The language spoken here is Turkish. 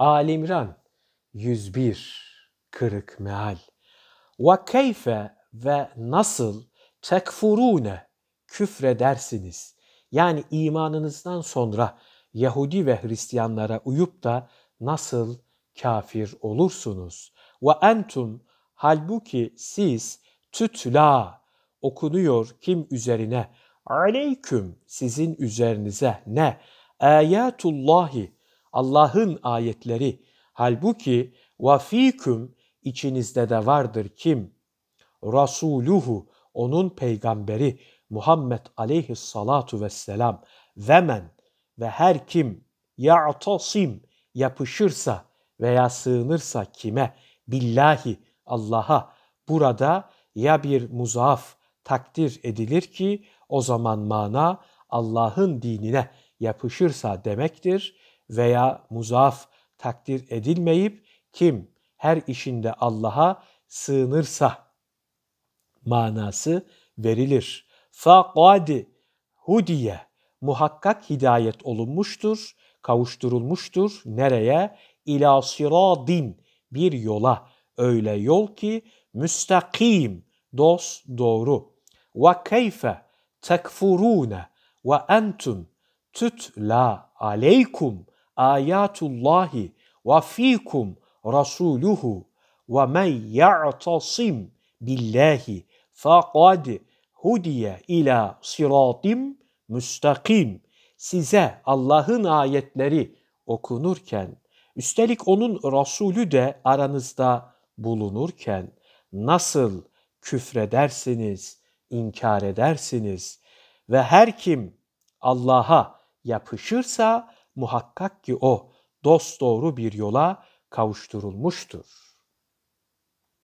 Alimran 101 kırık meal. Ve keyfe ve nasıl tekfurune küfredersiniz. Yani imanınızdan sonra Yahudi ve Hristiyanlara uyup da nasıl kafir olursunuz? Ve entum halbuki siz tütla okunuyor kim üzerine? Aleyküm sizin üzerinize ne? Ayatullahi Allah'ın ayetleri. Halbuki vafiküm içinizde de vardır kim? Rasuluhu onun peygamberi Muhammed aleyhissalatu vesselam vemen ve her kim ya'tasim yapışırsa veya sığınırsa kime? Billahi Allah'a burada ya bir muzaf takdir edilir ki o zaman mana Allah'ın dinine yapışırsa demektir veya muzaf takdir edilmeyip kim her işinde Allah'a sığınırsa manası verilir. faqadi hudiye muhakkak hidayet olunmuştur, kavuşturulmuştur. Nereye? İlâ siradin bir yola. Öyle yol ki müstakim, dost doğru. Ve keyfe tekfurûne ve entum tutla aleykum ayatullahi ve fikum rasuluhu ve men ya'tasim billahi faqad hudiye ila siratim müstakim. Size Allah'ın ayetleri okunurken, üstelik onun Resulü de aranızda bulunurken nasıl küfredersiniz, inkar edersiniz ve her kim Allah'a yapışırsa muhakkak ki o dosdoğru bir yola kavuşturulmuştur.